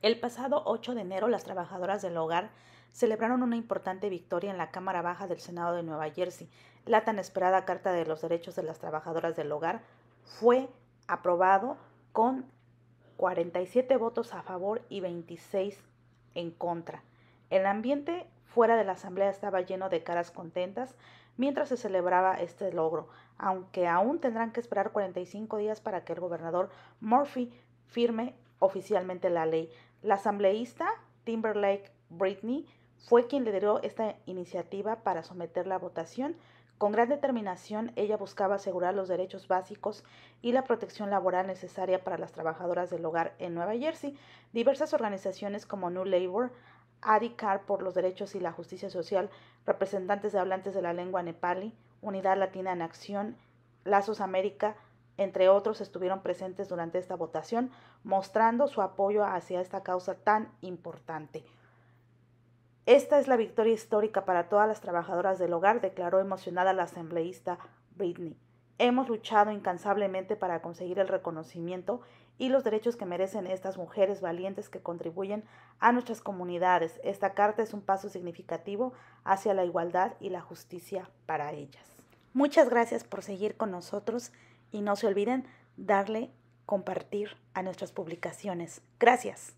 El pasado 8 de enero, las trabajadoras del hogar celebraron una importante victoria en la Cámara Baja del Senado de Nueva Jersey. La tan esperada Carta de los Derechos de las Trabajadoras del Hogar fue aprobado con 47 votos a favor y 26 en contra. El ambiente fuera de la asamblea estaba lleno de caras contentas mientras se celebraba este logro, aunque aún tendrán que esperar 45 días para que el gobernador Murphy firme oficialmente la ley. La asambleísta Timberlake Britney fue quien lideró esta iniciativa para someter la votación. Con gran determinación, ella buscaba asegurar los derechos básicos y la protección laboral necesaria para las trabajadoras del hogar en Nueva Jersey. Diversas organizaciones como New Labor, ADICAR por los Derechos y la Justicia Social, representantes de hablantes de la lengua nepali, Unidad Latina en Acción, Lazos América, entre otros, estuvieron presentes durante esta votación, mostrando su apoyo hacia esta causa tan importante. Esta es la victoria histórica para todas las trabajadoras del hogar, declaró emocionada la asambleísta Britney. Hemos luchado incansablemente para conseguir el reconocimiento y los derechos que merecen estas mujeres valientes que contribuyen a nuestras comunidades. Esta carta es un paso significativo hacia la igualdad y la justicia para ellas. Muchas gracias por seguir con nosotros y no se olviden darle compartir a nuestras publicaciones. Gracias.